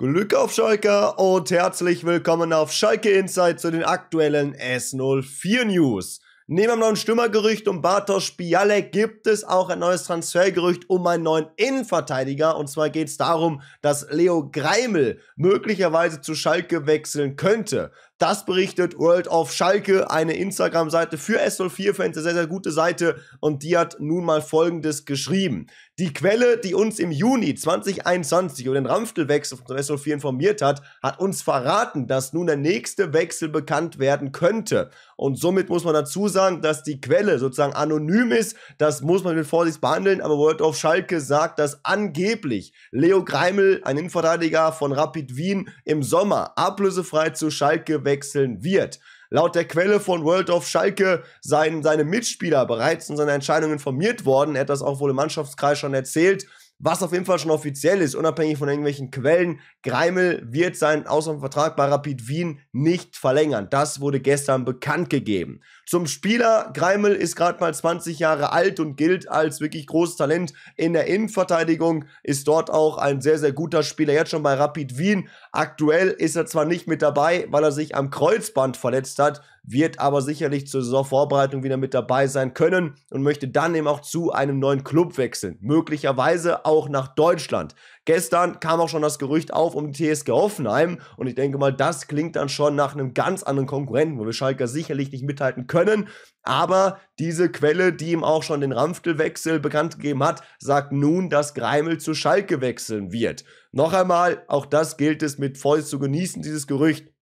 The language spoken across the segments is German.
Glück auf Schalke und herzlich willkommen auf Schalke Insight zu den aktuellen S04 News. Neben einem neuen Stürmergerücht um Bartosz Bialek gibt es auch ein neues Transfergerücht um einen neuen Innenverteidiger. Und zwar geht es darum, dass Leo Greimel möglicherweise zu Schalke wechseln könnte. Das berichtet World of Schalke, eine Instagram-Seite für S04-Fans, eine sehr, sehr gute Seite. Und die hat nun mal Folgendes geschrieben. Die Quelle, die uns im Juni 2021 über den Ramftel-Wechsel von Wessel 4 informiert hat, hat uns verraten, dass nun der nächste Wechsel bekannt werden könnte. Und somit muss man dazu sagen, dass die Quelle sozusagen anonym ist. Das muss man mit Vorsicht behandeln. Aber World of Schalke sagt, dass angeblich Leo Greimel, ein Innenverteidiger von Rapid Wien, im Sommer ablösefrei zu Schalke wechseln wird. Laut der Quelle von World of Schalke seien seine Mitspieler bereits in seiner Entscheidung informiert worden. Er hat das auch wohl im Mannschaftskreis schon erzählt was auf jeden Fall schon offiziell ist, unabhängig von irgendwelchen Quellen, Greimel wird seinen Auslandsvertrag bei Rapid Wien nicht verlängern. Das wurde gestern bekannt gegeben. Zum Spieler, Greimel ist gerade mal 20 Jahre alt und gilt als wirklich großes Talent in der Innenverteidigung, ist dort auch ein sehr, sehr guter Spieler, jetzt schon bei Rapid Wien. Aktuell ist er zwar nicht mit dabei, weil er sich am Kreuzband verletzt hat, wird aber sicherlich zur Saisonvorbereitung wieder mit dabei sein können und möchte dann eben auch zu einem neuen Club wechseln. Möglicherweise auch nach Deutschland. Gestern kam auch schon das Gerücht auf um die TSG Hoffenheim und ich denke mal, das klingt dann schon nach einem ganz anderen Konkurrenten, wo wir Schalke sicherlich nicht mithalten können. Aber diese Quelle, die ihm auch schon den ramftel bekannt gegeben hat, sagt nun, dass Greimel zu Schalke wechseln wird. Noch einmal, auch das gilt es mit Voll zu genießen, dieses Gerücht.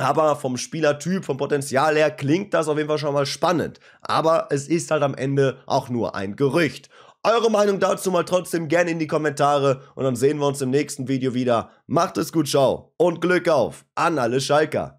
Aber vom Spielertyp, vom Potenzial her klingt das auf jeden Fall schon mal spannend. Aber es ist halt am Ende auch nur ein Gerücht. Eure Meinung dazu mal trotzdem gerne in die Kommentare und dann sehen wir uns im nächsten Video wieder. Macht es gut, ciao und Glück auf an alle Schalker.